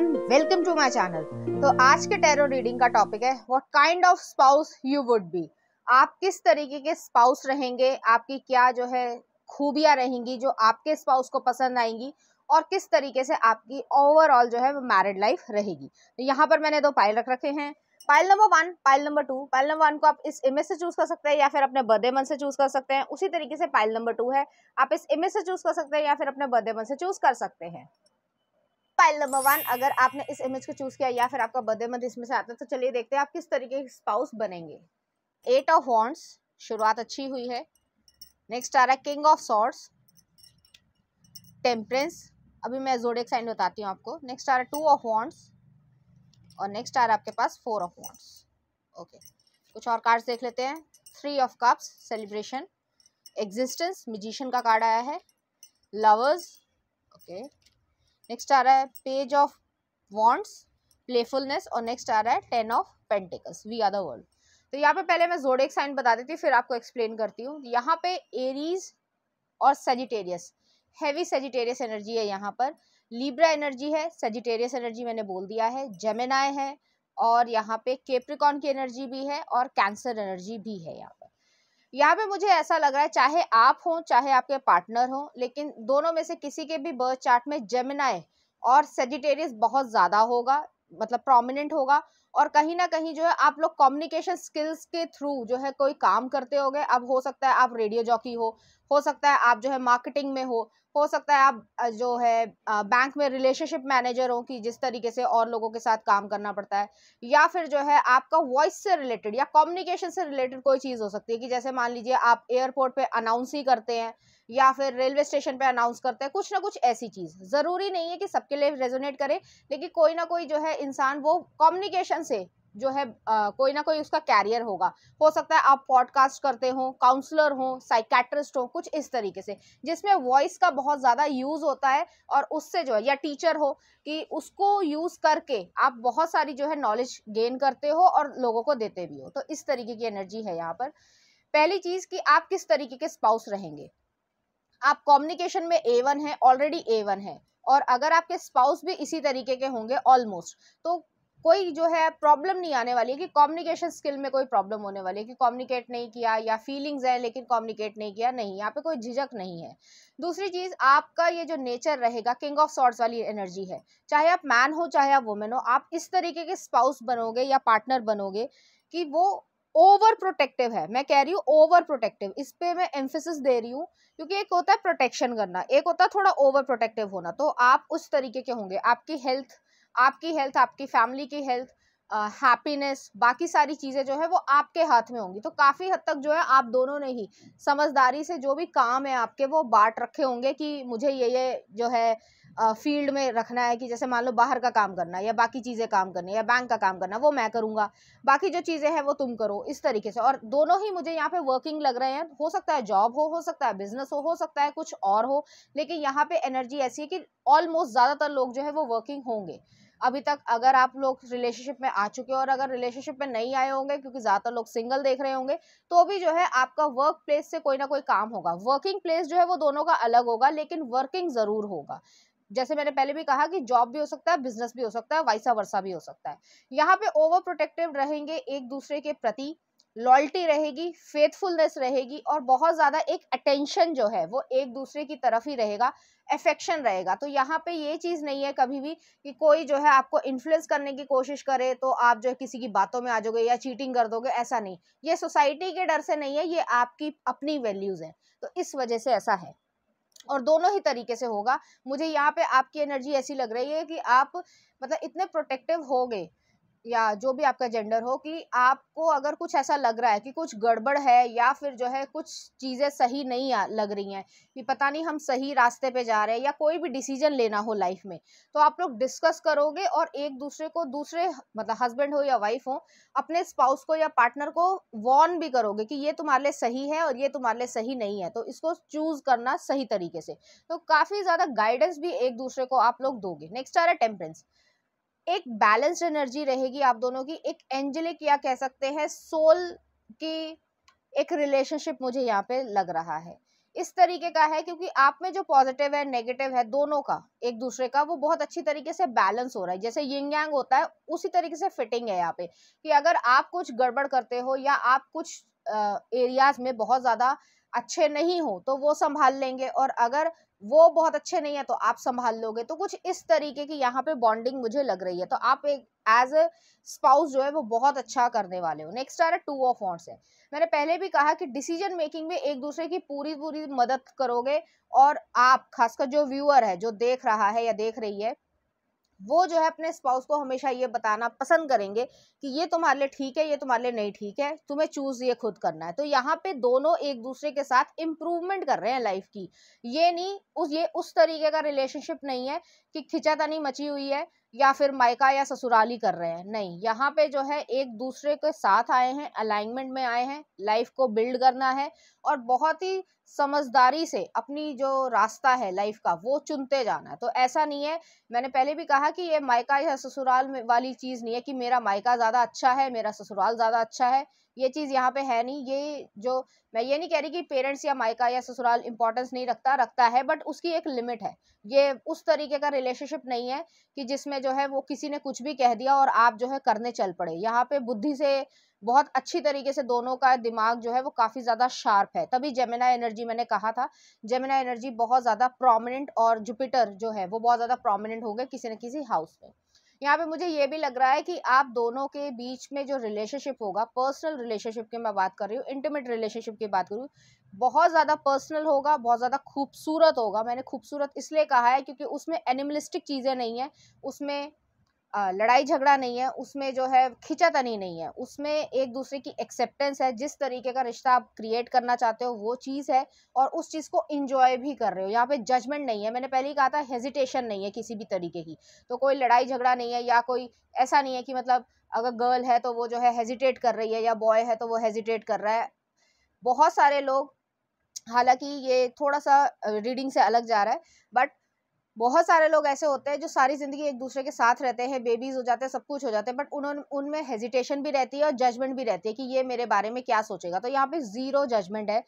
Everyone welcome to my channel तो आज के टैरो रीडिंग का टॉपिक है what kind of spouse you would be आप किस तरीके के स्पाउस रहेंगे आपकी क्या जो है खूबियां रहेंगी जो आपके स्पाउस को पसंद आएंगी और किस तरीके से आपकी ओवरऑल जो है वो मैरिड लाइफ रहेगी तो यहाँ पर मैंने दो पाइल रख रखे हैं pile number one pile number two pile number one को आप इस इमेज से चूज कर सकते हैं या फिर अपने बर्थडे मन से चूज कर सकते हैं उसी तरीके से पाइल नंबर टू है आप इस इमेज से चूज कर सकते हैं या फिर अपने बर्थडे मन से चूज कर सकते हैं पाइल नंबर वन अगर आपने इस इमेज को चूज किया या फिर आपका बर्थडे मंथ इसमें से आता है तो चलिए देखते हैं आप किस तरीके के स्पाउस बनेंगे एट ऑफ वॉन्ट्स शुरुआत अच्छी हुई है नेक्स्ट आ रहा है किंग ऑफ सॉर्ट्स टेम्परेंस अभी मैं जोड़े साइन बताती हूँ आपको नेक्स्ट आ रहा है टू ऑफ वॉन्ट्स और नेक्स्ट आ रहा है आपके पास फोर ऑफ वॉन्ट्स ओके कुछ और कार्ड्स देख लेते हैं three of cups celebration existence musician का कार्ड आया है लवर्स ओके okay. नेक्स्ट आ रहा है पेज ऑफ वॉन्ट्स प्लेफुलनेस और नेक्स्ट आ रहा है ten of pentacles we are the world तो यहाँ पे पहले मैं जोड़े साइन बता देती हूँ फिर आपको एक्सप्लेन करती हूँ यहाँ पे एरीज और सेजिटेरियस हैवी सेजिटेरियस एनर्जी है यहाँ पर लीब्रा एनर्जी है सेजिटेरियस एनर्जी मैंने बोल दिया है जेमेनाय है और यहाँ पे केप्रिकॉन की एनर्जी भी है और कैंसर एनर्जी भी है यहाँ यहाँ पे मुझे ऐसा लग रहा है चाहे आप हो चाहे आपके पार्टनर हो लेकिन दोनों में से किसी के भी बर्थ चार्ट में जेमिनाय और सेजिटेरियस बहुत ज्यादा होगा मतलब प्रोमिनेंट होगा और कहीं ना कहीं जो है आप लोग कम्युनिकेशन स्किल्स के थ्रू जो है कोई काम करते हो अब हो सकता है आप रेडियो जॉकी हो हो सकता है आप जो है मार्केटिंग में हो हो सकता है आप जो है बैंक में रिलेशनशिप मैनेजर हो कि जिस तरीके से और लोगों के साथ काम करना पड़ता है या फिर जो है आपका वॉइस से रिलेटेड या कम्युनिकेशन से रिलेटेड कोई चीज़ हो सकती है कि जैसे मान लीजिए आप एयरपोर्ट पे अनाउंस ही करते हैं या फिर रेलवे स्टेशन पे अनाउंस करते हैं कुछ ना कुछ ऐसी चीज़ ज़रूरी नहीं है कि सबके लिए रेजोनेट करे लेकिन कोई ना कोई जो है इंसान वो कम्युनिकेशन से जो है आ, कोई ना कोई उसका कैरियर होगा हो सकता है आप पॉडकास्ट करते हो काउंसलर हो साइकेट्रिस्ट हो कुछ इस तरीके से जिसमें वॉइस का बहुत ज़्यादा यूज़ होता है और उससे जो है या टीचर हो कि उसको यूज़ करके आप बहुत सारी जो है नॉलेज गेन करते हो और लोगों को देते भी हो तो इस तरीके की एनर्जी है यहाँ पर पहली चीज़ कि आप किस तरीके के स्पाउस रहेंगे आप कम्युनिकेशन में ए वन है ऑलरेडी ए वन है और अगर आपके स्पाउस भी इसी तरीके के होंगे ऑलमोस्ट तो कोई जो है प्रॉब्लम नहीं आने वाली है कि कम्युनिकेशन स्किल में कोई प्रॉब्लम होने वाली है कि कम्युनिकेट नहीं किया या फीलिंग्स है लेकिन कम्युनिकेट नहीं किया नहीं यहाँ पे कोई झिझक नहीं है दूसरी चीज़ आपका ये जो नेचर रहेगा किंग ऑफ सॉर्ट्स वाली एनर्जी है चाहे आप मैन हो चाहे आप वुमेन हो आप इस तरीके के स्पाउस बनोगे या पार्टनर बनोगे कि वो ओवर प्रोटेक्टिव है मैं कह रही हूँ ओवर प्रोटेक्टिव इस पर मैं एम्फोसिस दे रही हूँ क्योंकि एक होता है प्रोटेक्शन करना एक होता है थोड़ा ओवर प्रोटेक्टिव होना तो आप उस तरीके के होंगे आपकी हेल्थ आपकी हेल्थ आपकी फैमिली की हेल्थ हैप्पीनेस बाकी सारी चीज़ें जो है वो आपके हाथ में होंगी तो काफ़ी हद तक जो है आप दोनों ने ही समझदारी से जो भी काम है आपके वो बांट रखे होंगे कि मुझे ये ये जो है फील्ड में रखना है कि जैसे मान लो बाहर का काम करना या बाकी चीज़ें काम करनी या बैंक का काम करना वो मैं करूँगा बाकी जो चीज़ें हैं वो तुम करो इस तरीके से और दोनों ही मुझे यहाँ पे वर्किंग लग रहे हैं हो सकता है जॉब हो हो सकता है बिजनेस हो हो सकता है कुछ और हो लेकिन यहाँ पे एनर्जी ऐसी है कि ऑलमोस्ट ज़्यादातर लोग जो है वो वर्किंग होंगे अभी तक अगर आप लोग रिलेशनशिप में आ चुके हो और अगर रिलेशनशिप में नहीं आए होंगे क्योंकि ज़्यादातर लोग सिंगल देख रहे होंगे तो भी जो है आपका वर्क प्लेस से कोई ना कोई काम होगा वर्किंग प्लेस जो है वो दोनों का अलग होगा लेकिन वर्किंग ज़रूर होगा जैसे मैंने पहले भी कहा कि जॉब भी हो सकता है बिजनेस भी हो सकता है वाइसा वर्षा भी हो सकता है यहाँ पे ओवर प्रोटेक्टिव रहेंगे एक दूसरे के प्रति लॉयल्टी रहेगी फेथफुलनेस रहेगी और बहुत ज़्यादा एक अटेंशन जो है वो एक दूसरे की तरफ ही रहेगा एफेक्शन रहेगा तो यहाँ पे ये चीज़ नहीं है कभी भी कि कोई जो है आपको इन्फ्लुएंस करने की कोशिश करे तो आप जो है किसी की बातों में आ जाओगे या चीटिंग कर दोगे ऐसा नहीं ये सोसाइटी के डर से नहीं है ये आपकी अपनी वैल्यूज़ है तो इस वजह से ऐसा है और दोनों ही तरीके से होगा मुझे यहाँ पे आपकी एनर्जी ऐसी लग रही है कि आप मतलब इतने प्रोटेक्टिव हो गए या जो भी आपका जेंडर हो कि आपको अगर कुछ ऐसा लग रहा है कि कुछ गड़बड़ है या फिर जो है कुछ चीज़ें सही नहीं लग रही हैं कि पता नहीं हम सही रास्ते पे जा रहे हैं या कोई भी डिसीजन लेना हो लाइफ में तो आप लोग डिस्कस करोगे और एक दूसरे को दूसरे मतलब हस्बैंड हो या वाइफ हो अपने स्पाउस को या पार्टनर को वॉर्न भी करोगे कि ये तुम्हारे लिए सही है और ये तुम्हारे लिए सही नहीं है तो इसको चूज़ करना सही तरीके से तो काफ़ी ज़्यादा गाइडेंस भी एक दूसरे को आप लोग दोगे नेक्स्ट आ रहा है टेम्परेंस एक बैलेंस्ड एनर्जी रहेगी आप दोनों की एक एंजेलिक या कह सकते हैं सोल की एक रिलेशनशिप मुझे यहाँ पे लग रहा है इस तरीके का है क्योंकि आप में जो पॉजिटिव है नेगेटिव है दोनों का एक दूसरे का वो बहुत अच्छी तरीके से बैलेंस हो रहा है जैसे यिंग यांग होता है उसी तरीके से फिटिंग है यहाँ पे कि अगर आप कुछ गड़बड़ करते हो या आप कुछ एरियाज में बहुत ज़्यादा अच्छे नहीं हो तो वो संभाल लेंगे और अगर वो बहुत अच्छे नहीं है तो आप संभाल लोगे तो कुछ इस तरीके की यहाँ पे बॉन्डिंग मुझे लग रही है तो आप एक एज अ स्पाउस जो है वो बहुत अच्छा करने वाले हो नेक्स्ट आ रहा है टू ऑफ वॉन्ट्स है मैंने पहले भी कहा कि डिसीजन मेकिंग में एक दूसरे की पूरी पूरी मदद करोगे और आप खासकर जो व्यूअर है जो देख रहा है या देख रही है वो जो है अपने स्पाउस को हमेशा ये बताना पसंद करेंगे कि ये तुम्हारे लिए ठीक है ये तुम्हारे लिए नहीं ठीक है तुम्हें चूज ये खुद करना है तो यहाँ पे दोनों एक दूसरे के साथ इम्प्रूवमेंट कर रहे हैं लाइफ की ये नहीं उस ये उस तरीके का रिलेशनशिप नहीं है कि खिंचातानी मची हुई है या फिर मायका या ससुराली कर रहे हैं नहीं यहाँ पे जो है एक दूसरे के साथ आए हैं अलाइनमेंट में आए हैं लाइफ को बिल्ड करना है और बहुत ही समझदारी से अपनी जो रास्ता है लाइफ का वो चुनते जाना है तो ऐसा नहीं है मैंने पहले भी कहा कि ये मायका या ससुराल वाली चीज़ नहीं है कि मेरा मायका ज़्यादा अच्छा है मेरा ससुराल ज़्यादा अच्छा है ये चीज़ यहाँ पे है नहीं ये जो मैं ये नहीं कह रही कि पेरेंट्स या मायका या ससुराल इंपॉर्टेंस नहीं रखता रखता है बट उसकी एक लिमिट है ये उस तरीके का रिलेशनशिप नहीं है कि जिसमें जो है वो किसी ने कुछ भी कह दिया और आप जो है करने चल पड़े यहाँ पे बुद्धि से बहुत अच्छी तरीके से दोनों का दिमाग जो है वो काफ़ी ज़्यादा शार्प है तभी जेमिना एनर्जी मैंने कहा था जेमिना एनर्जी बहुत ज़्यादा प्रोमिनेंट और जुपिटर जो है वो बहुत ज़्यादा प्रोमिनेंट हो गए किसी न किसी हाउस में यहाँ पे मुझे ये भी लग रहा है कि आप दोनों के बीच में जो रिलेशनशिप होगा पर्सनल रिलेशनशिप की मैं बात कर रही हूँ इंटीमेट रिलेशनशिप की बात कर रही हूँ बहुत ज़्यादा पर्सनल होगा बहुत ज़्यादा खूबसूरत होगा मैंने खूबसूरत इसलिए कहा है क्योंकि उसमें एनिमलिस्टिक चीज़ें नहीं है उसमें लड़ाई झगड़ा नहीं है उसमें जो है खिंचातनी नहीं है उसमें एक दूसरे की एक्सेप्टेंस है जिस तरीके का रिश्ता आप क्रिएट करना चाहते हो वो चीज़ है और उस चीज़ को इंजॉय भी कर रहे हो यहाँ पे जजमेंट नहीं है मैंने पहले ही कहा था हेजिटेशन नहीं है किसी भी तरीके की तो कोई लड़ाई झगड़ा नहीं है या कोई ऐसा नहीं है कि मतलब अगर गर्ल है तो वो जो है हेजिटेट कर रही है या बॉय है तो वो हेजिटेट कर रहा है बहुत सारे लोग हालांकि ये थोड़ा सा रीडिंग से अलग जा रहा है बट बहुत सारे लोग ऐसे होते हैं जो सारी ज़िंदगी एक दूसरे के साथ रहते हैं बेबीज़ हो जाते हैं सब कुछ हो जाते हैं बट उन्होंने उनमें हेजिटेशन भी रहती है और जजमेंट भी रहती है कि ये मेरे बारे में क्या सोचेगा तो यहाँ पे ज़ीरो जजमेंट है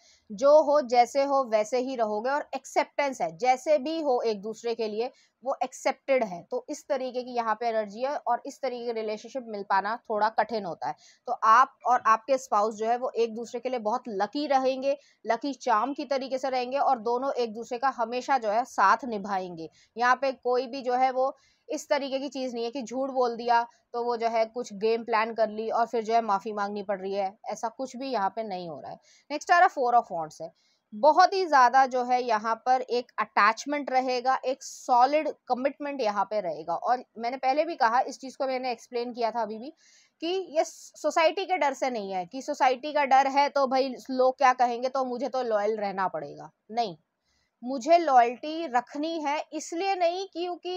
जो हो जैसे हो वैसे ही रहोगे और एक्सेप्टेंस है जैसे भी हो एक दूसरे के लिए वो एक्सेप्टेड है तो इस तरीके की यहाँ पे एनर्जी है और इस तरीके की रिलेशनशिप मिल पाना थोड़ा कठिन होता है तो आप और आपके स्पाउस जो है वो एक दूसरे के लिए बहुत लकी रहेंगे लकी चाम की तरीके से रहेंगे और दोनों एक दूसरे का हमेशा जो है साथ निभाएंगे यहाँ पे कोई भी जो है वो इस तरीके की चीज़ नहीं है कि झूठ बोल दिया तो वो जो है कुछ गेम प्लान कर ली और फिर जो है माफ़ी मांगनी पड़ रही है ऐसा कुछ भी यहाँ पे नहीं हो रहा है नेक्स्ट आ रहा है फोर ऑफ वॉन्ट्स है बहुत ही ज़्यादा जो है यहाँ पर एक अटैचमेंट रहेगा एक सॉलिड कमिटमेंट यहाँ पे रहेगा और मैंने पहले भी कहा इस चीज़ को मैंने एक्सप्लेन किया था अभी भी कि ये सोसाइटी के डर से नहीं है कि सोसाइटी का डर है तो भाई लोग क्या कहेंगे तो मुझे तो लॉयल रहना पड़ेगा नहीं मुझे लॉयल्टी रखनी है इसलिए नहीं क्योंकि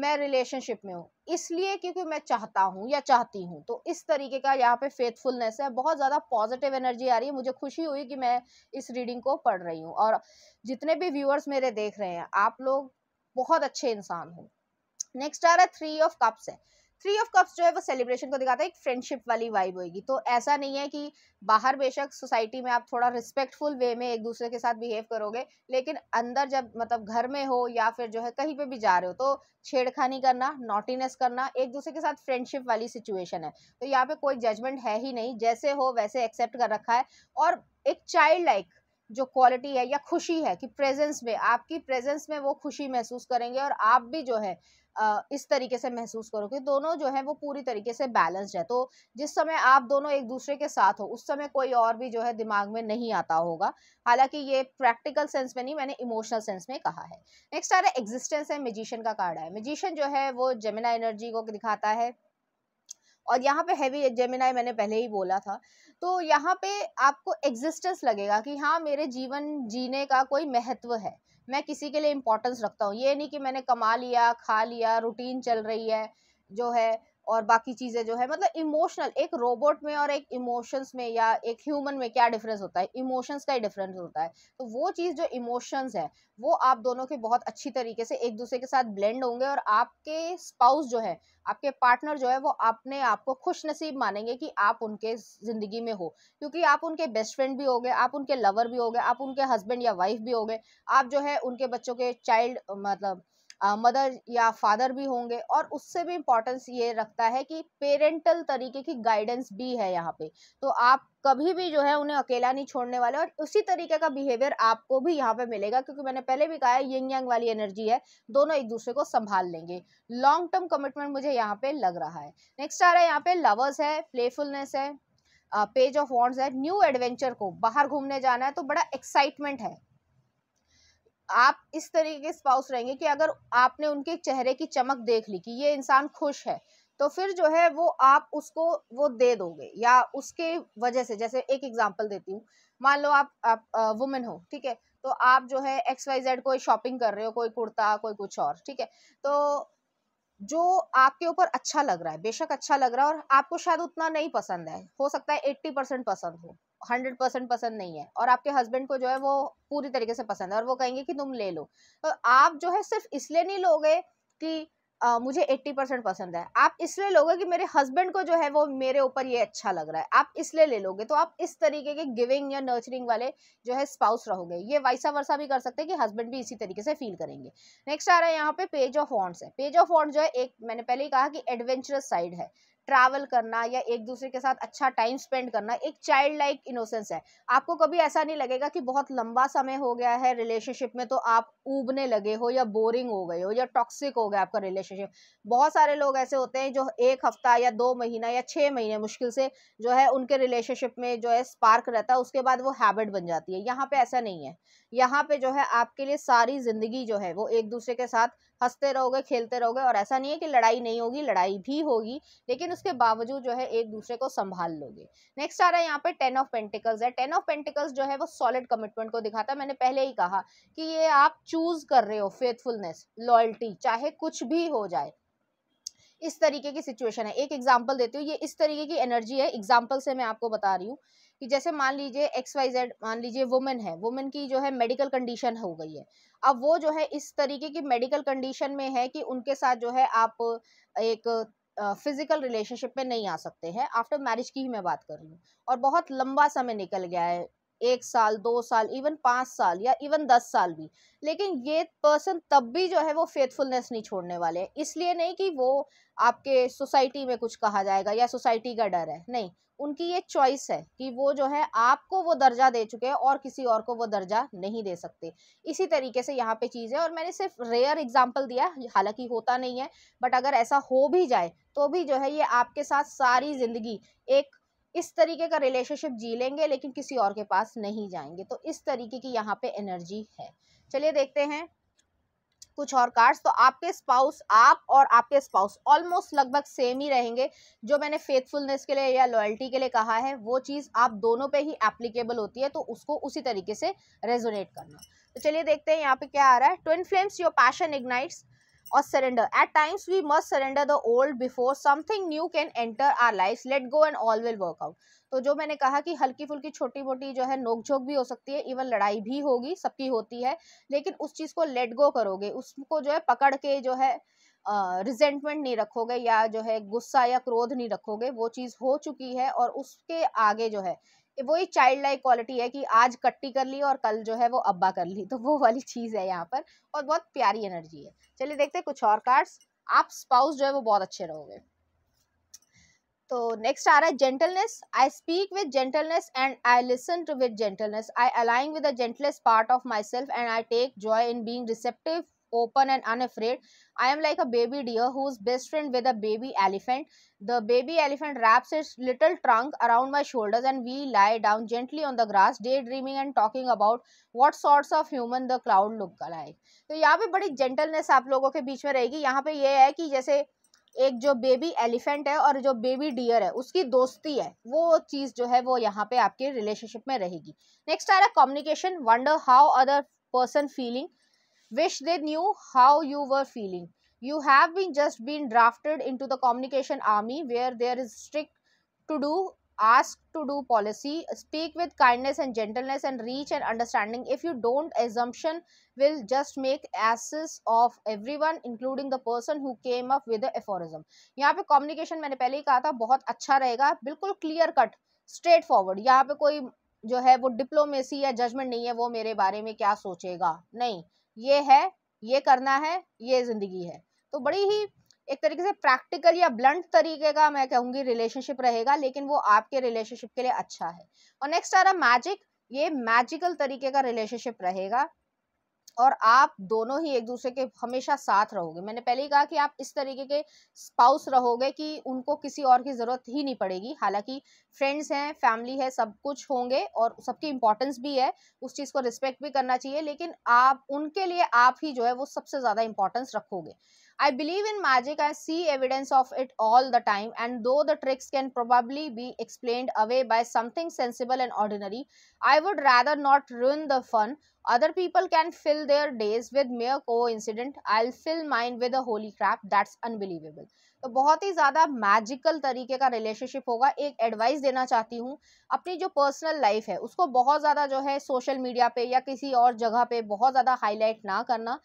मैं रिलेशनशिप में हूँ इसलिए क्योंकि मैं चाहता हूँ या चाहती हूँ तो इस तरीके का यहाँ पे फेथफुलनेस है बहुत ज़्यादा पॉजिटिव एनर्जी आ रही है मुझे खुशी हुई कि मैं इस रीडिंग को पढ़ रही हूँ और जितने भी व्यूअर्स मेरे देख रहे हैं आप लोग बहुत अच्छे इंसान हो नेक्स्ट आ रहा है थ्री ऑफ कप्स है थ्री ऑफ कप्स जो है वो सेलिब्रेशन को दिखाता है एक फ्रेंडशिप वाली वाइब होगी तो ऐसा नहीं है कि बाहर बेशक सोसाइटी में आप थोड़ा रिस्पेक्टफुल वे में एक दूसरे के साथ बिहेव करोगे लेकिन अंदर जब मतलब घर में हो या फिर जो है कहीं पे भी जा रहे हो तो छेड़खानी करना नॉटीनेस करना एक दूसरे के साथ फ्रेंडशिप वाली सिचुएशन है तो यहाँ पे कोई जजमेंट है ही नहीं जैसे हो वैसे एक्सेप्ट कर रखा है और एक चाइल्ड लाइक -like, जो क्वालिटी है या खुशी है कि प्रेजेंस में आपकी प्रेजेंस में वो खुशी महसूस करेंगे और आप भी जो है इस तरीके से महसूस करो कि दोनों जो है वो पूरी तरीके से बैलेंस्ड है तो जिस समय आप दोनों एक दूसरे के साथ हो उस समय कोई और भी जो है दिमाग में नहीं आता होगा हालांकि ये प्रैक्टिकल सेंस में नहीं मैंने इमोशनल सेंस में कहा है नेक्स्ट आ रहा है एग्जिस्टेंस है मेजिशियन का कार्ड है मेजिशियन जो है वो जमिना एनर्जी को दिखाता है और यहाँ पे हैवी जेमिनाई मैंने पहले ही बोला था तो यहाँ पे आपको एग्जिस्टेंस लगेगा कि हाँ मेरे जीवन जीने का कोई महत्व है मैं किसी के लिए इम्पोर्टेंस रखता हूँ ये नहीं कि मैंने कमा लिया खा लिया रूटीन चल रही है जो है और बाकी चीज़ें जो है मतलब इमोशनल एक रोबोट में और एक इमोशंस में या एक ह्यूमन में क्या डिफरेंस होता है इमोशंस का ही डिफरेंस होता है तो वो चीज़ जो इमोशंस है वो आप दोनों के बहुत अच्छी तरीके से एक दूसरे के साथ ब्लेंड होंगे और आपके स्पाउस जो है आपके पार्टनर जो है वो अपने आप को खुश नसीब मानेंगे कि आप उनके ज़िंदगी में हो क्योंकि आप उनके बेस्ट फ्रेंड भी हो गए आप उनके लवर भी हो गए आप उनके हस्बैंड या वाइफ भी हो गए आप जो है उनके बच्चों के चाइल्ड मतलब मदर या फादर भी होंगे और उससे भी इम्पोर्टेंस ये रखता है कि पेरेंटल तरीके की गाइडेंस भी है यहाँ पे तो आप कभी भी जो है उन्हें अकेला नहीं छोड़ने वाले और उसी तरीके का बिहेवियर आपको भी यहाँ पे मिलेगा क्योंकि मैंने पहले भी कहा है यंग यंग वाली एनर्जी है दोनों एक दूसरे को संभाल लेंगे लॉन्ग टर्म कमिटमेंट मुझे यहाँ पे लग रहा है नेक्स्ट आ रहा है यहाँ पे लवर्स है प्लेफुलनेस है पेज ऑफ वॉन्ट्स है न्यू एडवेंचर को बाहर घूमने जाना है तो बड़ा एक्साइटमेंट है आप इस तरीके के स्पाउस रहेंगे कि अगर आपने उनके चेहरे की चमक देख ली कि ये इंसान खुश है तो फिर जो है वो आप उसको वो दे दोगे या उसके वजह से जैसे एक एग्जांपल देती हूँ मान लो आप आप वुमेन हो ठीक है तो आप जो है एक्स वाई जेड कोई शॉपिंग कर रहे हो कोई कुर्ता कोई कुछ और ठीक है तो जो आपके ऊपर अच्छा लग रहा है बेशक अच्छा लग रहा है और आपको शायद उतना नहीं पसंद है हो सकता है एट्टी परसेंट पसंद हो हंड्रेड परसेंट पसंद नहीं है और आपके हस्बैंड को जो है वो पूरी तरीके से पसंद है और वो कहेंगे कि तुम ले लो तो आप जो है सिर्फ इसलिए नहीं लोगे कि आ, मुझे एट्टी परसेंट पसंद है आप इसलिए लोगे कि मेरे हस्बैंड को जो है वो मेरे ऊपर ये अच्छा लग रहा है आप इसलिए ले लोगे तो आप इस तरीके के गिविंग या नर्चरिंग वाले जो है स्पाउस रहोगे ये वाइसा वर्षा भी कर सकते हैं कि हस्बैंड भी इसी तरीके से फील करेंगे नेक्स्ट आ रहा है यहाँ पे पेज ऑफ वॉन्ट्स है पेज ऑफ वॉन्ट्स जो है एक मैंने पहले ही कहा कि एडवेंचरस साइड है ट्रैवल करना या एक दूसरे के साथ अच्छा टाइम स्पेंड करना एक चाइल्ड लाइक इनोसेंस है आपको कभी ऐसा नहीं लगेगा कि बहुत लंबा समय हो गया है रिलेशनशिप में तो आप उबने लगे हो या बोरिंग हो गए हो या टॉक्सिक हो गया आपका रिलेशनशिप बहुत सारे लोग ऐसे होते हैं जो एक हफ्ता या दो महीना या छः महीने मुश्किल से जो है उनके रिलेशनशिप में जो है स्पार्क रहता है उसके बाद वो हैबिट बन जाती है यहाँ पे ऐसा नहीं है यहाँ पे जो है आपके लिए सारी जिंदगी जो है वो एक दूसरे के साथ हंसते रहोगे खेलते रहोगे और ऐसा नहीं है कि लड़ाई नहीं होगी लड़ाई भी होगी लेकिन उसके बावजूद जो है एक दूसरे को संभाल लोगे नेक्स्ट आ रहा है यहाँ पे टेन ऑफ पेंटिकल्स है टेन ऑफ पेंटिकल्स जो है वो सॉलिड कमिटमेंट को दिखाता है मैंने पहले ही कहा कि ये आप चूज कर रहे हो फेथफुलनेस लॉयल्टी चाहे कुछ भी हो जाए इस तरीके की सिचुएशन है एक एग्जाम्पल देती हूँ ये इस तरीके की एनर्जी है एग्जाम्पल से मैं आपको बता रही हूँ कि जैसे मान लीजिए एक्स वाई जेड मान लीजिए वुमेन है वुमेन की जो है मेडिकल कंडीशन हो गई है अब वो जो है इस तरीके की मेडिकल कंडीशन में है कि उनके साथ जो है आप एक फिजिकल रिलेशनशिप में नहीं आ सकते हैं आफ्टर मैरिज की ही मैं बात कर रही हूँ और बहुत लंबा समय निकल गया है एक साल दो साल इवन पाँच साल या इवन दस साल भी लेकिन ये पर्सन तब भी जो है वो फेथफुलनेस नहीं छोड़ने वाले इसलिए नहीं कि वो आपके सोसाइटी में कुछ कहा जाएगा या सोसाइटी का डर है नहीं उनकी ये चॉइस है कि वो जो है आपको वो दर्जा दे चुके हैं और किसी और को वो दर्जा नहीं दे सकते इसी तरीके से यहाँ पे चीज़ है और मैंने सिर्फ रेयर एग्जाम्पल दिया हालांकि होता नहीं है बट अगर ऐसा हो भी जाए तो भी जो है ये आपके साथ सारी ज़िंदगी एक इस तरीके का रिलेशनशिप जी लेंगे लेकिन किसी और के पास नहीं जाएंगे तो इस तरीके की यहाँ पे एनर्जी है चलिए देखते हैं कुछ और कार्ड्स तो आपके स्पाउस आप और आपके स्पाउस ऑलमोस्ट लगभग सेम ही रहेंगे जो मैंने फेथफुलनेस के लिए या लॉयल्टी के लिए कहा है वो चीज़ आप दोनों पे ही एप्लीकेबल होती है तो उसको उसी तरीके से रेजोनेट करना तो चलिए देखते हैं यहाँ पे क्या आ रहा है twin flames your passion ignites और surrender at times we must surrender the old before something new can enter our life let go and all will work out तो जो मैंने कहा कि हल्की फुल्की छोटी मोटी जो है नोकझोंक भी हो सकती है इवन लड़ाई भी होगी सबकी होती है लेकिन उस चीज़ को लेट गो करोगे उसको जो है पकड़ के जो है रिजेंटमेंट नहीं रखोगे या जो है गुस्सा या क्रोध नहीं रखोगे वो चीज़ हो चुकी है और उसके आगे जो है वही चाइल्ड लाइक क्वालिटी है कि आज कट्टी कर ली और कल जो है वो अब्बा कर ली तो वो वाली चीज़ है यहाँ पर और बहुत प्यारी एनर्जी है चलिए देखते हैं कुछ और कार्ड्स आप स्पाउस जो है वो बहुत अच्छे रहोगे तो नेक्स्ट आ रहा है gentleness I speak with gentleness and I listen to with gentleness I align with the gentlest part of my self and I take joy in being receptive open and unafraid I am like a baby deer who is best friend with a baby elephant the baby elephant wraps its little trunk around my shoulder and we lie down gently on the grass day dreaming and talking about what sorts of human the cloud look like तो यहाँ पे बड़ी gentleness आप लोगों के बीच में रहेगी यहाँ पे ये है कि जैसे एक जो बेबी एलिफेंट है और जो बेबी डियर है उसकी दोस्ती है वो चीज़ जो है वो यहाँ पे आपके रिलेशनशिप में रहेगी नेक्स्ट आ रहा है communication wonder how other person feeling wish they knew how you were feeling you have been just been drafted in to the communication army where there is strict to do ask to do policy speak with kindness and gentleness and reach an understanding if you don't assumption will just make asses of everyone including the person who came up with the aphorism yahan pe communication maine pehle hi kaha tha bahut acha rahega bilkul clear cut straight forward yahan pe koi jo hai wo diplomacy ya judgment nahi hai wo mere bare mein kya sochega nahi ye hai ye karna hai ye zindagi hai to badi hi एक तरीके से practical या blunt तरीके का मैं कहूँगी relationship रहेगा लेकिन वो आपके रिलेशनशिप के लिए अच्छा है और नेक्स्ट आ रहा मैजिक ये मैजिकल तरीके का रिलेशनशिप रहेगा और आप दोनों ही एक दूसरे के हमेशा साथ रहोगे मैंने पहले ही कहा कि आप इस तरीके के स्पाउस रहोगे कि उनको किसी और की ज़रूरत ही नहीं पड़ेगी हालांकि फ्रेंड्स हैं फैमिली है सब कुछ होंगे और सबकी इम्पोर्टेंस भी है उस चीज़ को रिस्पेक्ट भी करना चाहिए लेकिन आप उनके लिए आप ही जो है वो सबसे ज़्यादा इम्पोर्टेंस रखोगे I believe in magic. I see evidence of it all the time. And though the tricks can probably be explained away by something sensible and ordinary, I would rather not ruin the fun. Other people can fill their days with mere coincidence. I'll fill mine with a holy crap. That's unbelievable. तो बहुत ही ज़्यादा magical तरीके का relationship होगा एक advice देना चाहती हूँ अपनी जो पर्सनल लाइफ है उसको बहुत ज़्यादा जो है सोशल मीडिया पे या किसी और जगह पे बहुत ज़्यादा हाईलाइट ना करना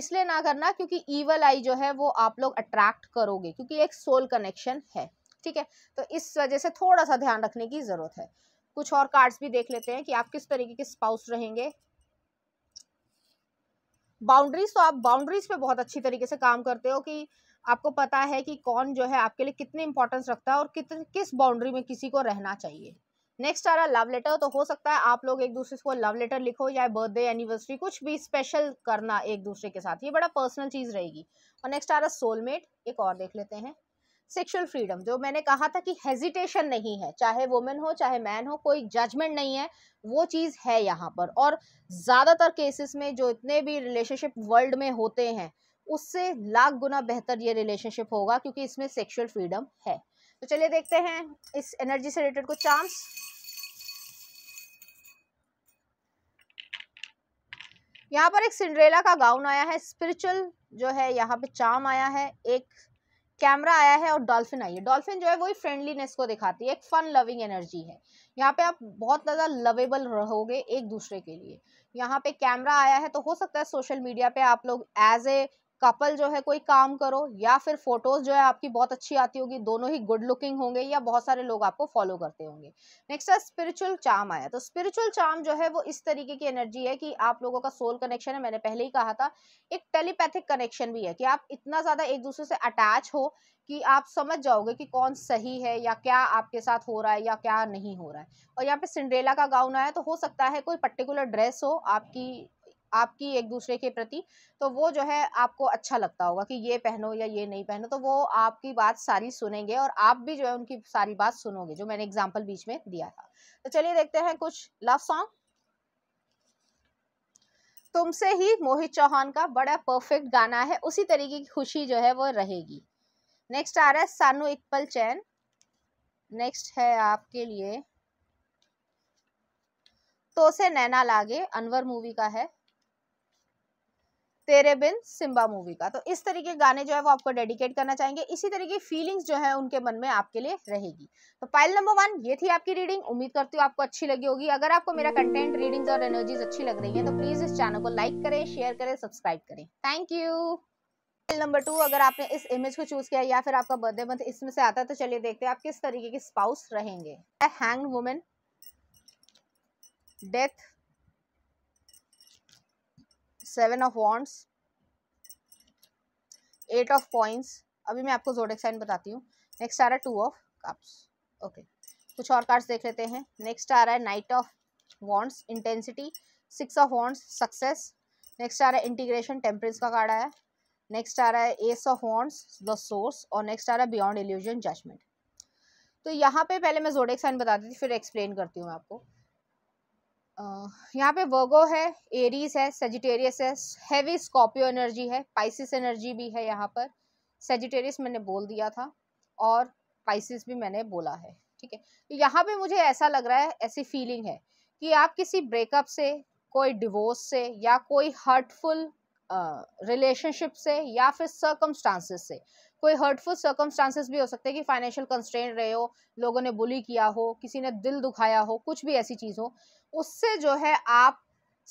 इसलिए ना करना क्योंकि ईवल आई जो है वो आप लोग अट्रैक्ट करोगे क्योंकि एक सोल कनेक्शन है ठीक है तो इस वजह से थोड़ा सा ध्यान रखने की ज़रूरत है कुछ और कार्ड्स भी देख लेते हैं कि आप किस तरीके के स्पाउस रहेंगे बाउंड्रीज तो आप बाउंड्रीज पे बहुत अच्छी तरीके से काम करते हो कि आपको पता है कि कौन जो है आपके लिए कितनी इंपॉर्टेंस रखता है और कितने किस बाउंड्री में किसी को रहना चाहिए नेक्स्ट आ रहा लव लेटर तो हो सकता है आप लोग एक दूसरे को लव लेटर लिखो या बर्थडे एनिवर्सरी कुछ भी स्पेशल करना एक दूसरे के साथ ये बड़ा पर्सनल चीज़ रहेगी और नेक्स्ट आ रहा सोलमेट एक और देख लेते हैं सेक्सुअल फ्रीडम जो मैंने कहा था कि हेजिटेशन नहीं है चाहे वुमेन हो चाहे मैन हो कोई जजमेंट नहीं है वो चीज़ है यहाँ पर और ज़्यादातर केसेस में जो इतने भी रिलेशनशिप वर्ल्ड में होते हैं उससे लाख गुना बेहतर ये रिलेशनशिप होगा क्योंकि इसमें सेक्सुअल फ्रीडम है तो चलिए देखते हैं इस एनर्जी से रिलेटेड कुछ चांस यहाँ पर एक सिंड्रेला का गाउन आया है स्पिरिचुअल जो है यहाँ पे चाम आया है एक कैमरा आया है और डॉल्फिन आई है डॉल्फिन जो है वही फ्रेंडलीनेस को दिखाती है एक फन लविंग एनर्जी है यहाँ पे आप बहुत ज़्यादा लवेबल रहोगे एक दूसरे के लिए यहाँ पे कैमरा आया है तो हो सकता है सोशल मीडिया पे आप लोग एज ए कपल जो है कोई काम करो या फिर फोटोज जो है आपकी बहुत अच्छी आती होगी दोनों ही गुड लुकिंग होंगे या बहुत सारे लोग आपको फॉलो करते होंगे नेक्स्ट है स्पिरिचुअल चाम आया तो स्पिरिचुअल चाम जो है वो इस तरीके की एनर्जी है कि आप लोगों का सोल कनेक्शन है मैंने पहले ही कहा था एक टेलीपैथिक कनेक्शन भी है कि आप इतना ज्यादा एक दूसरे से अटैच हो कि आप समझ जाओगे कि कौन सही है या क्या आपके साथ हो रहा है या क्या नहीं हो रहा है और यहाँ पे सिंड्रेला का गाउन आया तो हो सकता है कोई पर्टिकुलर ड्रेस हो आपकी आपकी एक दूसरे के प्रति तो वो जो है आपको अच्छा लगता होगा कि ये पहनो या ये नहीं पहनो तो वो आपकी बात सारी सुनेंगे और आप भी जो है उनकी सारी बात सुनोगे जो मैंने एग्जाम्पल बीच में दिया था तो चलिए देखते हैं कुछ लव सॉन्ग तुमसे ही मोहित चौहान का बड़ा परफेक्ट गाना है उसी तरीके की खुशी जो है वो रहेगी नेक्स्ट आ रहा है सानू इकबल चैन नेक्स्ट है आपके लिए तो से नैना लागे अनवर मूवी का है तेरे बिन सिम्बा मूवी का तो इस तरीके के गाने जो है वो आपको डेडिकेट करना चाहेंगे इसी तरीके की फीलिंग्स जो है उनके मन में आपके लिए रहेगी तो पाइल नंबर वन ये थी आपकी रीडिंग उम्मीद करती हूँ आपको अच्छी लगी होगी अगर आपको मेरा कंटेंट रीडिंग्स और एनर्जीज अच्छी लग रही है तो प्लीज इस चैनल को लाइक करें शेयर करें सब्सक्राइब करें थैंक यू नंबर टू अगर आपने इस इमेज को चूज किया या फिर आपका बर्थडे मंथ इसमें से आता है तो चलिए देखते हैं आप किस तरीके के स्पाउस रहेंगे hang women death seven of wands eight of coins अभी मैं आपको जोडेक साइन बताती हूँ नेक्स्ट आ रहा है टू ऑफ कप्स ओके कुछ और कार्ड्स देख लेते हैं नेक्स्ट आ रहा है knight of wands intensity six of wands success next आ रहा है इंटीग्रेशन टेम्परेंस का कार्ड आया नेक्स्ट आ रहा है ace of wands the source और नेक्स्ट आ रहा है बियॉन्ड एल्यूजन जजमेंट तो यहाँ पे पहले मैं जोडेक साइन बताती थी फिर एक्सप्लेन करती हूँ आपको यहाँ पे वर्गो है एरीज है सेजिटेरियस है हैवी स्कॉर्पियो एनर्जी है पाइसिस एनर्जी भी है यहाँ पर सेजिटेरियस मैंने बोल दिया था और पाइसिस भी मैंने बोला है ठीक है तो यहाँ पे मुझे ऐसा लग रहा है ऐसी फीलिंग है कि आप किसी ब्रेकअप से कोई डिवोर्स से या कोई हर्टफुल रिलेशनशिप uh, से या फिर सर्कमस्टांसेस से कोई हर्टफुल सर्कमस्टांसेस भी हो सकते हैं कि फाइनेंशियल कंस्ट्रेंट रहे हो लोगों ने बुली किया हो किसी ने दिल दुखाया हो कुछ भी ऐसी चीज़ हो उससे जो है आप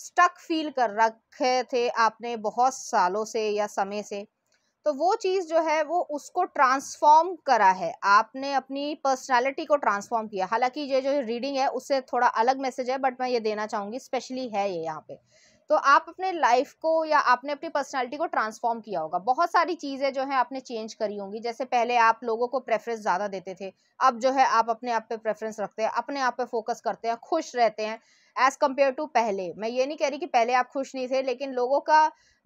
स्टक फील कर रखे थे आपने बहुत सालों से या समय से तो वो चीज़ जो है वो उसको ट्रांसफॉर्म करा है आपने अपनी पर्सनालिटी को ट्रांसफॉर्म किया हालांकि ये जो रीडिंग है उससे थोड़ा अलग मैसेज है बट मैं ये देना चाहूँगी स्पेशली है ये यहाँ पे तो आप अपने लाइफ को या आपने अपनी पर्सनालिटी को ट्रांसफॉर्म किया होगा बहुत सारी चीज़ें जो है आपने चेंज करी होंगी जैसे पहले आप लोगों को प्रेफरेंस ज़्यादा देते थे अब जो है आप अपने आप पे प्रेफरेंस रखते हैं अपने आप पे फोकस करते हैं खुश रहते हैं एज कम्पेयर टू पहले मैं ये नहीं कह रही कि पहले आप खुश नहीं थे लेकिन लोगों का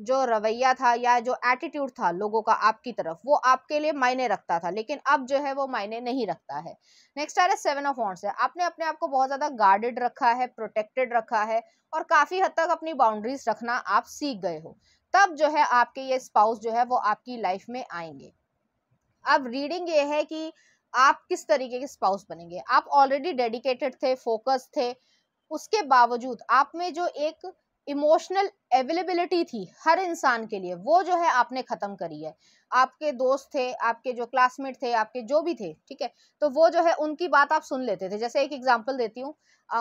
जो रवैया था या जो एटीट्यूड था लोगों का आपकी तरफ वो आपके लिए मायने रखता था लेकिन अब जो है वो मायने नहीं रखता है नेक्स्ट आ रहा है सेवन ऑफ वॉन्ट्स है आपने अपने आप को बहुत ज़्यादा गार्डेड रखा है प्रोटेक्टेड रखा है और काफ़ी हद तक अपनी बाउंड्रीज रखना आप सीख गए हो तब जो है आपके ये स्पाउस जो है वो आपकी लाइफ में आएंगे अब रीडिंग ये है कि आप किस तरीके के स्पाउस बनेंगे आप ऑलरेडी डेडिकेटेड थे फोकस थे उसके बावजूद आप में जो एक इमोशनल अवेलेबिलिटी थी हर इंसान के लिए वो जो है आपने ख़त्म करी है आपके दोस्त थे आपके जो क्लासमेट थे आपके जो भी थे ठीक है तो वो जो है उनकी बात आप सुन लेते थे जैसे एक एग्जांपल देती हूँ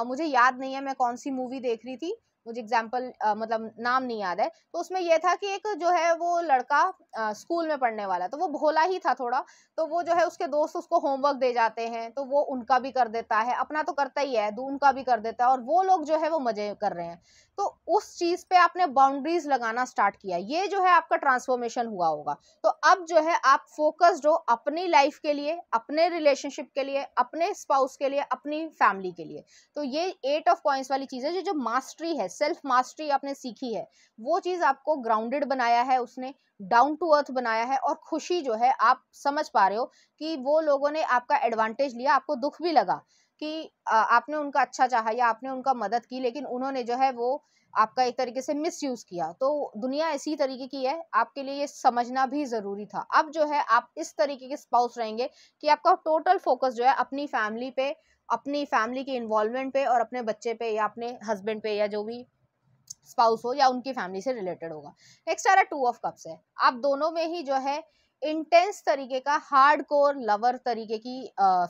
मुझे याद नहीं है मैं कौन सी मूवी देख रही थी मुझे एग्जाम्पल मतलब नाम नहीं याद है तो उसमें यह था कि एक जो है वो लड़का आ, स्कूल में पढ़ने वाला तो वो भोला ही था थोड़ा तो वो जो है उसके दोस्त उसको होमवर्क दे जाते हैं तो वो उनका भी कर देता है अपना तो करता ही है उनका भी कर देता है और वो लोग जो है वो मजे कर रहे हैं तो उस चीज़ पे आपने बाउंड्रीज लगाना स्टार्ट किया ये जो है आपका ट्रांसफॉर्मेशन हुआ होगा तो अब जो है आप फोकस्ड हो अपनी लाइफ के लिए अपने रिलेशनशिप के लिए अपने स्पाउस के लिए अपनी फैमिली के लिए तो ये एट ऑफ कॉइंस वाली चीज़ है जो जो मास्टरी है सेल्फ मास्टरी आपने सीखी है वो चीज़ आपको ग्राउंडेड बनाया है उसने डाउन टू अर्थ बनाया है और खुशी जो है आप समझ पा रहे हो कि वो लोगों ने आपका एडवांटेज लिया आपको दुख भी लगा कि आपने उनका अच्छा चाहा या आपने उनका मदद की लेकिन उन्होंने जो है वो आपका एक तरीके से मिस यूज किया तो दुनिया इसी तरीके की है आपके लिए ये समझना भी जरूरी था अब जो है आप इस तरीके के स्पाउस रहेंगे कि आपका टोटल फोकस जो है अपनी फैमिली पे अपनी फैमिली के इन्वॉल्वमेंट पे और अपने बच्चे पे या अपने हस्बैंड पे या जो भी स्पाउस हो या उनकी फैमिली से रिलेटेड होगा नेक्स्ट आ रहा टू ऑफ कप्स है आप दोनों में ही जो है इंटेंस तरीके का हार्ड कोर लवर तरीके की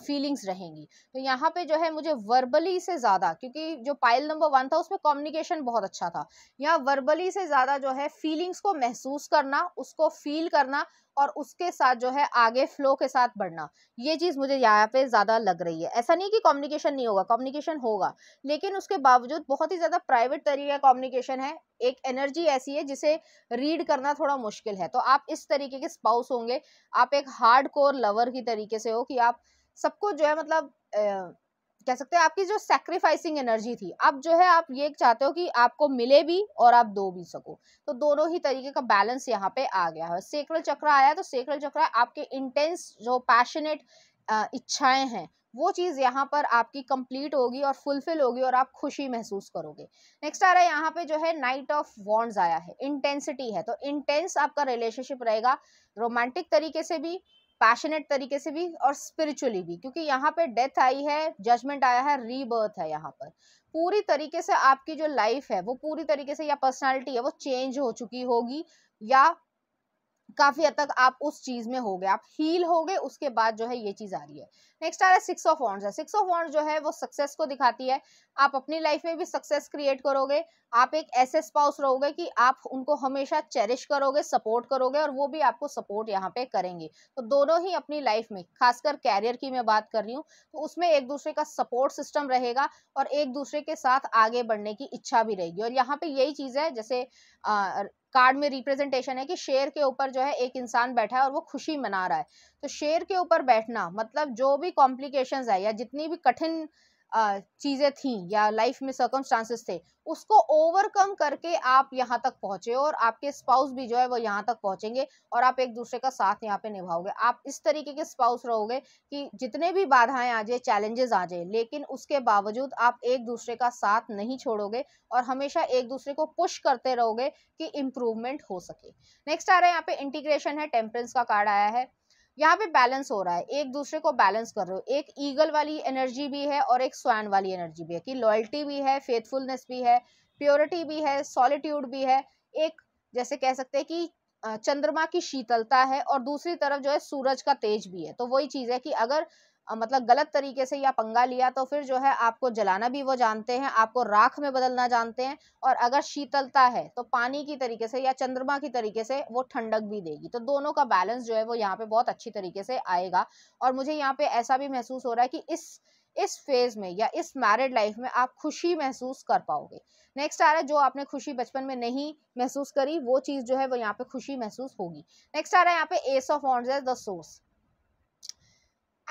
फीलिंग्स रहेंगी तो यहाँ पे जो है मुझे वर्बली से ज़्यादा क्योंकि जो पाइल नंबर वन था उसमें कम्युनिकेशन बहुत अच्छा था यहाँ वर्बली से ज़्यादा जो है फीलिंग्स को महसूस करना उसको फील करना और उसके साथ जो है आगे फ्लो के साथ बढ़ना ये चीज़ मुझे यहाँ पे ज़्यादा लग रही है ऐसा नहीं कि कम्युनिकेशन नहीं होगा कम्युनिकेशन होगा लेकिन उसके बावजूद बहुत ही ज़्यादा प्राइवेट तरीके का कम्युनिकेशन है एक एनर्जी ऐसी है जिसे रीड करना थोड़ा मुश्किल है तो आप इस तरीके के स्पाउस होंगे आप एक हार्ड कोर लवर की तरीके से हो कि आप सबको जो है मतलब कह सकते हैं आपकी जो सेक्रीफाइसिंग एनर्जी थी अब जो है आप ये चाहते हो कि आपको मिले भी और आप दो भी सको तो दोनों ही तरीके का बैलेंस यहाँ पे आ गया है सेक्रल चक्र आया तो सेक्रल चक्र आपके इंटेंस जो पैशनेट इच्छाएं हैं वो चीज़ यहाँ पर आपकी कंप्लीट होगी और फुलफिल होगी और आप खुशी महसूस करोगे नेक्स्ट आ रहा है यहाँ पे जो है नाइट ऑफ वॉन्ड्स आया है इंटेंसिटी है तो इंटेंस आपका रिलेशनशिप रहेगा रोमांटिक तरीके से भी पैशनेट तरीके से भी और स्पिरिचुअली भी क्योंकि यहाँ पे डेथ आई है जजमेंट आया है रीबर्थ है यहाँ पर पूरी तरीके से आपकी जो लाइफ है वो पूरी तरीके से या पर्सनालिटी है वो चेंज हो चुकी होगी या काफी हद तक आप उस चीज में हो गए आप हील हो गए उसके बाद जो है ये चीज आ रही है नेक्स्ट आ रहा है सिक्स ऑफ वॉन्ड्स है सिक्स ऑफ वॉन्ड्स जो है वो सक्सेस को दिखाती है आप अपनी लाइफ में भी सक्सेस क्रिएट करोगे आप एक ऐसे स्पाउस रहोगे कि आप उनको हमेशा चेरिश करोगे सपोर्ट करोगे और वो भी आपको सपोर्ट यहाँ पे करेंगे तो दोनों ही अपनी लाइफ में खासकर कैरियर की मैं बात कर रही हूँ तो उसमें एक दूसरे का सपोर्ट सिस्टम रहेगा और एक दूसरे के साथ आगे बढ़ने की इच्छा भी रहेगी और यहाँ पे यही चीज है जैसे कार्ड में रिप्रेजेंटेशन है कि शेर के ऊपर जो है एक इंसान बैठा है और वो खुशी मना रहा है तो शेर के ऊपर बैठना मतलब जो भी कॉम्प्लिकेशंस है या जितनी भी कठिन चीज़ें थी या लाइफ में सर्कमस्टांसेस थे उसको ओवरकम करके आप यहाँ तक पहुँचे और आपके स्पाउस भी जो है वो यहाँ तक पहुँचेंगे और आप एक दूसरे का साथ यहाँ पे निभाओगे आप इस तरीके के स्पाउस रहोगे कि जितने भी बाधाएं आ जाए चैलेंजेस आ जाए लेकिन उसके बावजूद आप एक दूसरे का साथ नहीं छोड़ोगे और हमेशा एक दूसरे को पुश करते रहोगे कि इम्प्रूवमेंट हो सके नेक्स्ट आ रहा है यहाँ पे इंटीग्रेशन है टेम्परेंस का कार्ड आया है यहाँ पे बैलेंस हो रहा है एक दूसरे को बैलेंस कर रहे हो एक ईगल वाली एनर्जी भी है और एक स्वैन वाली एनर्जी भी है कि लॉयल्टी भी है फेथफुलनेस भी है प्योरिटी भी है सॉलिट्यूड भी है एक जैसे कह सकते हैं कि चंद्रमा की शीतलता है और दूसरी तरफ जो है सूरज का तेज भी है तो वही चीज़ है कि अगर मतलब गलत तरीके से या पंगा लिया तो फिर जो है आपको जलाना भी वो जानते हैं आपको राख में बदलना जानते हैं और अगर शीतलता है तो पानी की तरीके से या चंद्रमा की तरीके से वो ठंडक भी देगी तो दोनों का बैलेंस जो है वो यहाँ पे बहुत अच्छी तरीके से आएगा और मुझे यहाँ पे ऐसा भी महसूस हो रहा है कि इस इस फेज में या इस मैरिड लाइफ में आप खुशी महसूस कर पाओगे नेक्स्ट आ रहा है जो आपने खुशी बचपन में नहीं महसूस करी वो चीज़ जो है वो यहाँ पे खुशी महसूस होगी नेक्स्ट आ रहा है यहाँ पे ace of wands as the source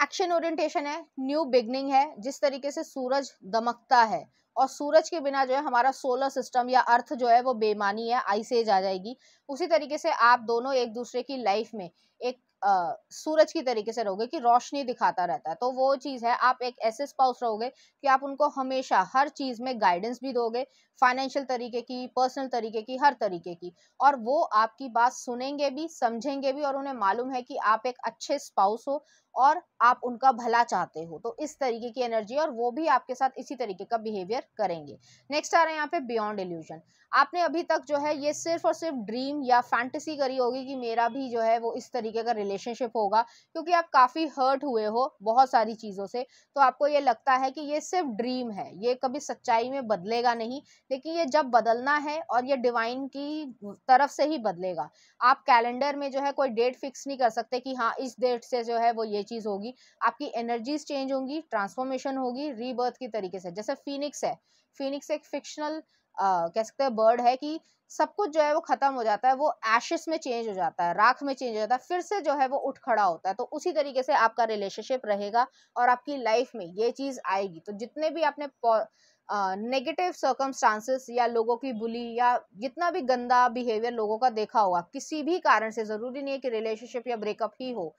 action orientation है न्यू बिगनिंग है जिस तरीके से सूरज दमकता है और सूरज के बिना जो है हमारा सोलर सिस्टम या अर्थ जो है वो बेमानी है आइसेज आ जाएगी उसी तरीके से आप दोनों एक दूसरे की लाइफ में एक सूरज की तरीके से रहोगे कि रोशनी दिखाता रहता है तो वो चीज़ है आप एक ऐसे स्पाउस रहोगे कि आप उनको हमेशा हर चीज़ में गाइडेंस भी दोगे फाइनेंशियल तरीके की पर्सनल तरीके की हर तरीके की और वो आपकी बात सुनेंगे भी समझेंगे भी और उन्हें मालूम है कि आप एक अच्छे स्पाउस हो और आप उनका भला चाहते हो तो इस तरीके की एनर्जी और वो भी आपके साथ इसी तरीके का बिहेवियर करेंगे नेक्स्ट आ रहे हैं यहाँ पे बियॉन्ड इल्यूजन आपने अभी तक जो है ये सिर्फ और सिर्फ ड्रीम या फैंटेसी करी होगी कि मेरा भी जो है वो इस तरीके का रिलेशनशिप होगा क्योंकि आप काफ़ी हर्ट हुए हो बहुत सारी चीज़ों से तो आपको ये लगता है कि ये सिर्फ ड्रीम है ये कभी सच्चाई में बदलेगा नहीं लेकिन ये जब बदलना है और ये डिवाइन की तरफ से ही बदलेगा आप कैलेंडर में जो है कोई डेट फिक्स नहीं कर सकते कि हाँ इस डेट से जो है वो ये चीज़ होगी आपकी एनर्जीज चेंज होंगी ट्रांसफॉर्मेशन होगी रीबर्थ की तरीके से जैसे फिनिक्स है फिनिक्स एक फिक्शनल कह सकते हैं बर्ड है कि सब कुछ जो है वो खत्म हो जाता है वो एशेस में चेंज हो जाता है राख में चेंज हो जाता है फिर से जो है वो उठ खड़ा होता है तो उसी तरीके से आपका रिलेशनशिप रहेगा और आपकी लाइफ में ये चीज़ आएगी तो जितने भी आपने नेगेटिव सर्कमस्टांसेस या लोगों की बुली या जितना भी गंदा बिहेवियर लोगों का देखा होगा किसी भी कारण से ज़रूरी नहीं है कि रिलेशनशिप या ब्रेकअप ही हो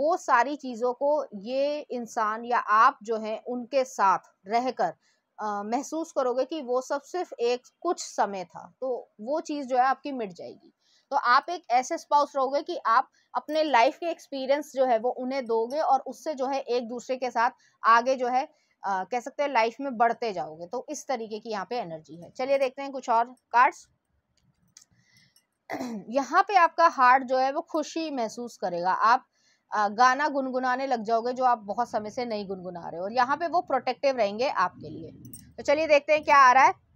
वो सारी चीज़ों को ये इंसान या आप जो है उनके साथ रहकर महसूस करोगे कि वो सब सिर्फ एक कुछ समय था तो वो चीज़ जो है आपकी मिट जाएगी तो आप एक ऐसे स्पाउस रहोगे कि आप अपने लाइफ के एक्सपीरियंस जो है वो उन्हें दोगे और उससे जो है एक दूसरे के साथ आगे जो है आ, कह सकते हैं लाइफ में बढ़ते जाओगे तो इस तरीके की यहाँ पे एनर्जी है चलिए देखते हैं कुछ और कार्ड्स यहाँ पे आपका हार्ट जो है वो खुशी महसूस करेगा आप गाना गुनगुनाने लग जाओगे जो आप बहुत समय से नहीं गुनगुना रहे हो और यहाँ पे वो प्रोटेक्टिव रहेंगे आपके लिए तो चलिए देखते हैं क्या आ रहा है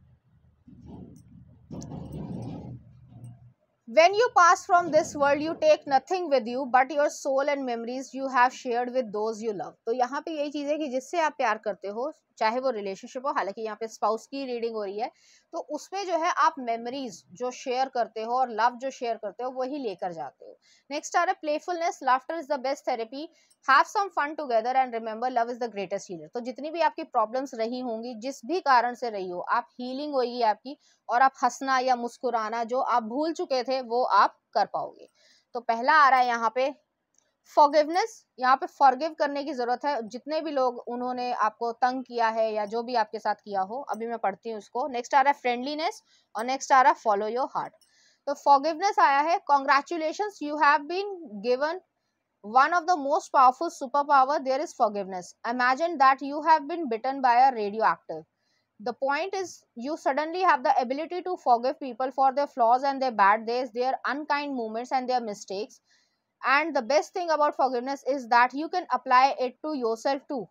When you pass from this world, you take nothing with you but your soul and memories you have shared with those you love. तो यहाँ पे यही चीज़ है कि जिससे आप प्यार करते हो चाहे वो रिलेशनशिप हो हालांकि यहाँ पे स्पाउस की रीडिंग हो रही है तो उसमें जो है आप मेमोरीज जो शेयर करते हो और लव जो शेयर करते हो वही लेकर जाते हो नेक्स्ट आ रहा है playfulness laughter is the best therapy have some fun together and remember love is the greatest healer तो जितनी भी आपकी प्रॉब्लम्स रही होंगी जिस भी कारण से रही हो आप हीलिंग होगी आपकी और आप हंसना या मुस्कुराना जो आप भूल चुके थे वो आप कर पाओगे तो पहला आ रहा है यहाँ पे फॉरगिवनेस यहाँ पे फॉरगिव करने की जरूरत है जितने भी लोग उन्होंने आपको तंग किया है या जो भी आपके साथ किया हो अभी मैं पढ़ती हूँ उसको नेक्स्ट आ रहा है फ्रेंडलीनेस और नेक्स्ट आ रहा है फॉलो योर हार्ट तो फॉरगिवनेस आया है congratulation you have been given one of the most powerful super power there is forgiveness imagine that you have been bitten by a radio active the point is you suddenly have the ability to forgive people for their flaws and their bad days, their unkind moments and their mistakes. and the best thing about forgiveness is that you can apply it to yourself too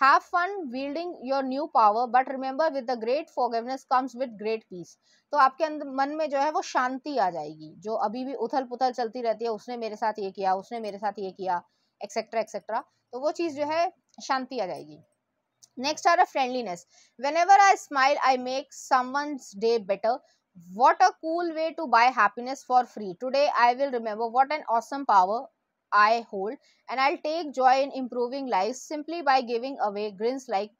have fun wielding your new power but remember with the great forgiveness comes with great peace तो आपके अंदर मन में जो है वो शांति आ जाएगी जो अभी भी उथल पुथल चलती रहती है उसने मेरे साथ ये किया उसने मेरे साथ ये किया एक्सेट्रा एक्सेट्रा तो वो चीज़ जो है शांति आ जाएगी नेक्स्ट आर रहा friendliness whenever I smile I make some better what a cool way to buy happiness for free today i will remember what an awesome power i hold and i'll take joy in improving lives simply by giving away grins like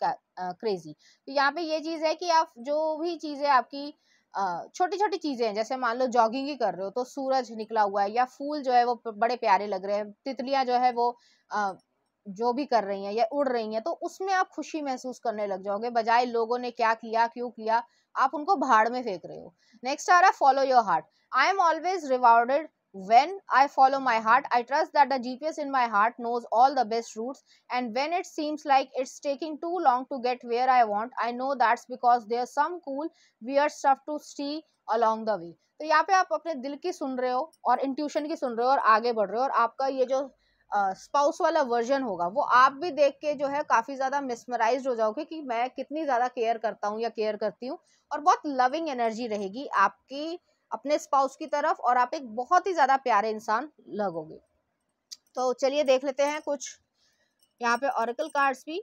crazy तो यहाँ पे ये चीज़ है कि आप जो भी चीज़ें आपकी छोटी छोटी चीज़ें हैं जैसे मान लो जॉगिंग ही कर रहे हो तो सूरज निकला हुआ है या फूल जो है वो बड़े प्यारे लग रहे हैं तितलियां जो है वो जो भी कर रही हैं या उड़ रही हैं तो उसमें आप खुशी महसूस करने लग जाओगे बजाय लोगों ने क्या किया क्यों किया आप उनको भाड़ में फेंक रहे हो नेक्स्ट आ रहा है follow your heart I am always rewarded when i follow my heart i trust that the gps in my heart knows all the best routes and when it seems like it's taking too long to get where i want i know that's because there's some cool weird stuff to see along the way तो यहाँ पे आप अपने दिल की सुन रहे हो और इंट्यूशन की सुन रहे हो और आगे बढ़ रहे हो और आपका ये जो स्पाउस वाला वर्जन होगा वो आप भी देख के जो है काफ़ी ज़्यादा मिसमराइज हो जाओगे कि मैं कितनी ज़्यादा केयर करता हूँ या केयर करती हूँ और बहुत लविंग एनर्जी रहेगी आपकी अपने स्पाउस की तरफ और आप एक बहुत ही ज़्यादा प्यारे इंसान लगोगे तो चलिए देख लेते हैं कुछ यहाँ पे ऑरिकल कार्ड्स भी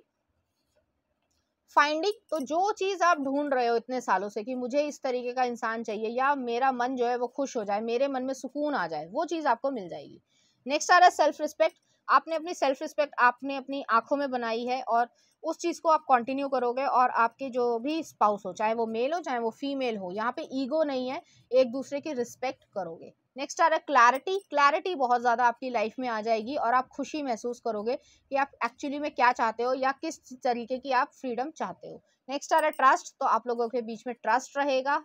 फाइंडिंग तो जो चीज़ आप ढूंढ रहे हो इतने सालों से कि मुझे इस तरीके का इंसान चाहिए या मेरा मन जो है वो खुश हो जाए मेरे मन में सुकून आ जाए वो चीज़ आपको मिल जाएगी नेक्स्ट आ रहा है सेल्फ रिस्पेक्ट आपने अपनी सेल्फ रिस्पेक्ट आपने अपनी आंखों में बनाई है और उस चीज़ को आप कंटिन्यू करोगे और आपके जो भी स्पाउस हो चाहे वो मेल हो चाहे वो फीमेल हो यहाँ पे ईगो नहीं है एक दूसरे की रिस्पेक्ट करोगे नेक्स्ट आ रहा है क्लैरिटी क्लैरिटी बहुत ज़्यादा आपकी लाइफ में आ जाएगी और आप खुशी महसूस करोगे कि आप एक्चुअली में क्या चाहते हो या किस तरीके की आप फ्रीडम चाहते हो नेक्स्ट आ रहा है ट्रस्ट तो आप लोगों के बीच में ट्रस्ट रहेगा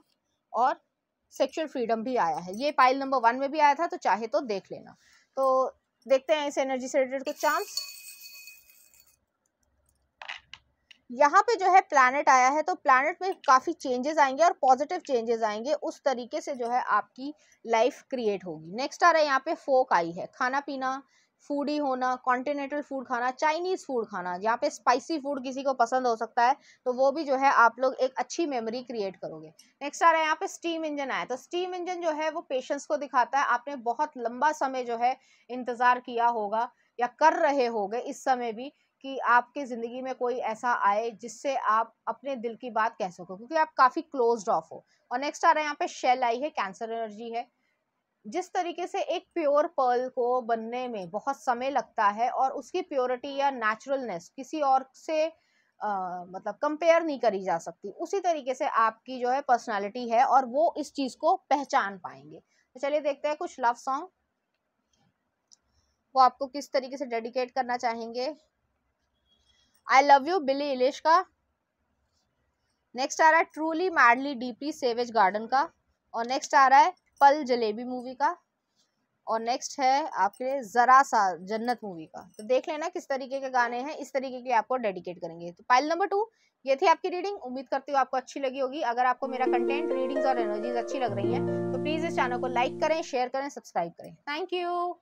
और सेक्शुअल फ्रीडम भी आया है ये पाइल नंबर वन में भी आया था तो चाहे तो देख लेना तो देखते हैं इस एनर्जी से रिलेटेड कुछ चांस यहाँ पे जो है प्लैनेट आया है तो प्लैनेट में काफ़ी चेंजेस आएंगे और पॉजिटिव चेंजेस आएंगे उस तरीके से जो है आपकी लाइफ क्रिएट होगी नेक्स्ट आ रहा है यहाँ पे फोक आई है खाना पीना फूडी होना कॉन्टिनेंटल फूड खाना चाइनीज़ फूड खाना यहाँ पे स्पाइसी फूड किसी को पसंद हो सकता है तो वो भी जो है आप लोग एक अच्छी मेमोरी क्रिएट करोगे नेक्स्ट आ रहा है यहाँ पे स्टीम इंजन आया तो स्टीम इंजन जो है वो पेशेंस को दिखाता है आपने बहुत लंबा समय जो है इंतज़ार किया होगा या कर रहे हो इस समय भी कि आपके ज़िंदगी में कोई ऐसा आए जिससे आप अपने दिल की बात कह सको क्योंकि आप काफ़ी क्लोज ऑफ हो और नेक्स्ट आ रहा है यहाँ पे शेल आई है कैंसर एनर्जी है जिस तरीके से एक प्योर पर्ल को बनने में बहुत समय लगता है और उसकी प्योरिटी या नेचुरलनेस किसी और से आ, मतलब कंपेयर नहीं करी जा सकती उसी तरीके से आपकी जो है पर्सनालिटी है और वो इस चीज़ को पहचान पाएंगे तो चलिए देखते हैं कुछ लव सॉन्ग वो आपको किस तरीके से डेडिकेट करना चाहेंगे I love you Billie Eilish का नेक्स्ट आ रहा है truly madly deeply savage garden का और नेक्स्ट आ रहा है पल जलेबी मूवी का और नेक्स्ट है आपके ज़रा सा जन्नत मूवी का तो देख लेना किस तरीके के गाने हैं इस तरीके के आपको डेडिकेट करेंगे तो पाइल नंबर टू ये थी आपकी रीडिंग उम्मीद करती हूँ आपको अच्छी लगी होगी अगर आपको मेरा कंटेंट रीडिंग्स और एनर्जीज अच्छी लग रही है तो प्लीज़ इस चैनल को लाइक करें शेयर करें सब्सक्राइब करें थैंक यू